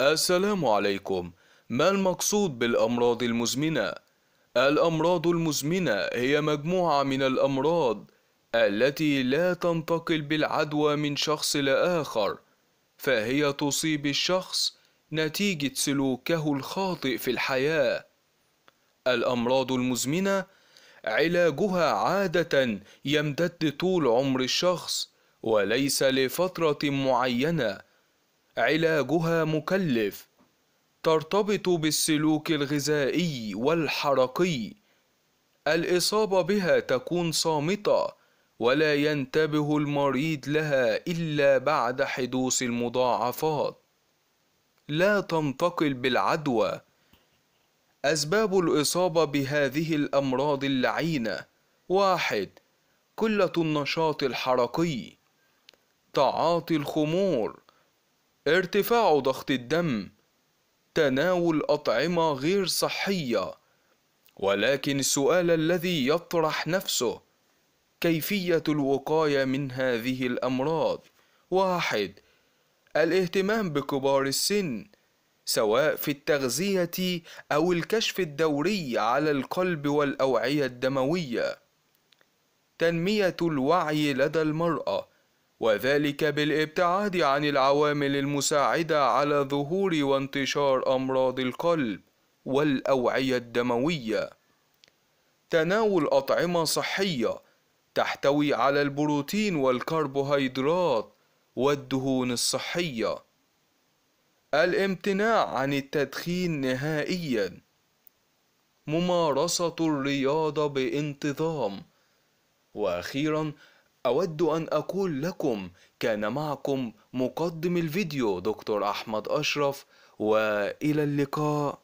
السلام عليكم ما المقصود بالأمراض المزمنة؟ الأمراض المزمنة هي مجموعة من الأمراض التي لا تنتقل بالعدوى من شخص لآخر فهي تصيب الشخص نتيجة سلوكه الخاطئ في الحياة الأمراض المزمنة علاجها عادة يمتد طول عمر الشخص وليس لفترة معينة علاجها مكلف ترتبط بالسلوك الغذائي والحركي الاصابه بها تكون صامته ولا ينتبه المريض لها الا بعد حدوث المضاعفات لا تنتقل بالعدوى اسباب الاصابه بهذه الامراض اللعينه واحد قله النشاط الحركي تعاطي الخمور ارتفاع ضغط الدم تناول أطعمة غير صحية ولكن السؤال الذي يطرح نفسه كيفية الوقاية من هذه الأمراض واحد الاهتمام بكبار السن سواء في التغذية أو الكشف الدوري على القلب والأوعية الدموية تنمية الوعي لدى المرأة وذلك بالابتعاد عن العوامل المساعدة على ظهور وانتشار أمراض القلب والأوعية الدموية. تناول أطعمة صحية تحتوي على البروتين والكربوهيدرات والدهون الصحية. الامتناع عن التدخين نهائيًا. ممارسة الرياضة بانتظام. وأخيرًا أود أن أقول لكم كان معكم مقدم الفيديو دكتور أحمد أشرف وإلى اللقاء